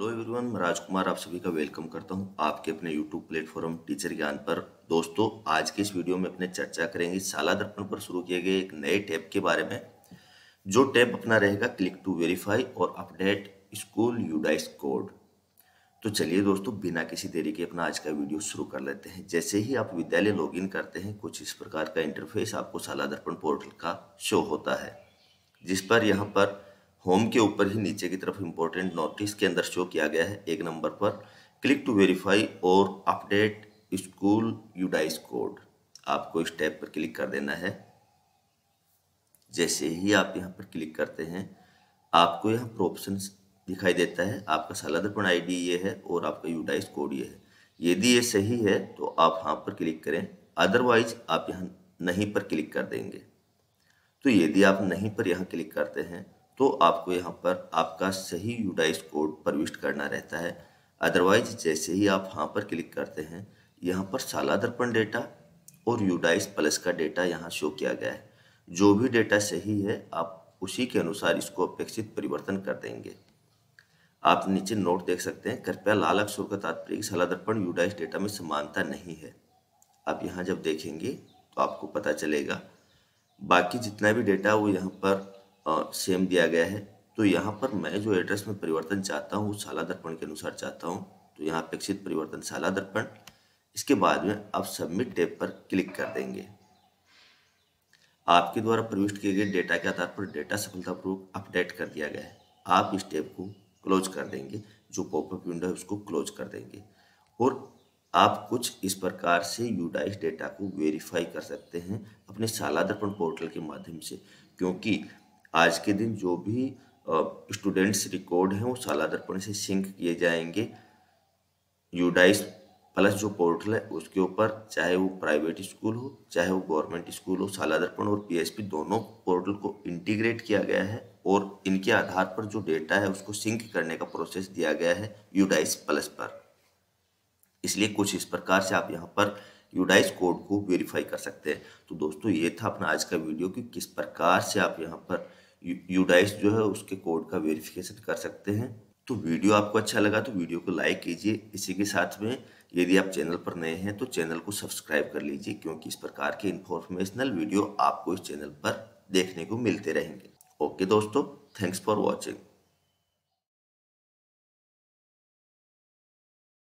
hello everyone मैं राजकुमार आप सभी का वेलकम करता हूं आपके अपने यूट्यूब प्लेटफॉर्म टीचर ज्ञान पर दोस्तों आज के इस वीडियो में अपने चर्चा करेंगे शाला दर्पण पर शुरू किए गए एक नए टैब के बारे में जो टैब अपना रहेगा क्लिक टू वेरीफाई और अपडेट स्कूल यूडाइस कोड तो चलिए दोस्तों बिना किसी देरी के अपना आज का वीडियो शुरू कर लेते हैं जैसे ही आप विद्यालय लॉग करते हैं कुछ इस प्रकार का इंटरफेस आपको शाला दर्पण पोर्टल का शो होता है जिस पर यहाँ पर होम के ऊपर ही नीचे की तरफ इम्पोर्टेंट नोटिस के अंदर शो किया गया है एक नंबर पर क्लिक टू वेरीफाई और अपडेट स्कूल यूडाइस कोड आपको इस टैब पर क्लिक कर देना है जैसे ही आप यहाँ पर क्लिक करते हैं आपको यहाँ पर ऑप्शन दिखाई देता है आपका सलादर्पण आईडी ये है और आपका यूडाइस कोड ये है यदि ये सही है तो आप यहाँ पर क्लिक करें अदरवाइज आप यहाँ नहीं पर क्लिक कर देंगे तो यदि आप नहीं पर यहाँ क्लिक करते हैं तो आपको यहाँ पर आपका सही यूडाइज कोड प्रविष्ट करना रहता है अदरवाइज जैसे ही आप यहाँ पर क्लिक करते हैं यहाँ पर साला दर्पण डेटा और यूडाइज प्लस का डेटा यहाँ शो किया गया है जो भी डेटा सही है आप उसी के अनुसार इसको अपेक्षित परिवर्तन कर देंगे आप नीचे नोट देख सकते हैं कृपया लाल अक्षर का तात्पर्य साला दर्पण यूडाइज डेटा में समानता नहीं है आप यहाँ जब देखेंगे तो आपको पता चलेगा बाकी जितना भी डेटा वो यहाँ पर सेम दिया गया है तो यहाँ पर मैं जो एड्रेस में परिवर्तन चाहता हूँ शाला दर्पण के अनुसार चाहता हूँ तो यहाँ अपेक्षित परिवर्तन शाला दर्पण इसके बाद में आप सबमिट टेप पर क्लिक कर देंगे आपके द्वारा प्रविष्ट किए गए डेटा के आधार पर डेटा सफलतापूर्वक अपडेट कर दिया गया है आप इस टेप को क्लोज कर देंगे जो पॉपअप विंडो है उसको क्लोज कर देंगे और आप कुछ इस प्रकार से यूडाइस डेटा को वेरीफाई कर सकते हैं अपने शाला दर्पण पोर्टल के माध्यम से क्योंकि आज के दिन जो भी स्टूडेंट्स रिकॉर्ड हैं वो शाला दर्पण से सिंक किए जाएंगे यूडाइस प्लस जो पोर्टल है उसके ऊपर चाहे वो प्राइवेट स्कूल हो चाहे वो गवर्नमेंट स्कूल हो शाला दर्पण और पीएसपी दोनों पोर्टल को इंटीग्रेट किया गया है और इनके आधार पर जो डेटा है उसको सिंक करने का प्रोसेस दिया गया है यूडाइस प्लस पर इसलिए कुछ इस प्रकार से आप यहाँ पर यूडाइस कोड को वेरीफाई कर सकते हैं तो दोस्तों ये था अपना आज का वीडियो कि किस प्रकार से आप यहाँ पर यूडाइस जो है उसके कोड का वेरिफिकेशन कर सकते हैं तो वीडियो आपको अच्छा लगा तो वीडियो को लाइक कीजिए इसी के साथ में यदि आप चैनल पर नए हैं तो चैनल को सब्सक्राइब कर लीजिए क्योंकि इस प्रकार के इन्फॉर्मेशनल वीडियो आपको इस चैनल पर देखने को मिलते रहेंगे ओके दोस्तों थैंक्स फॉर वॉचिंग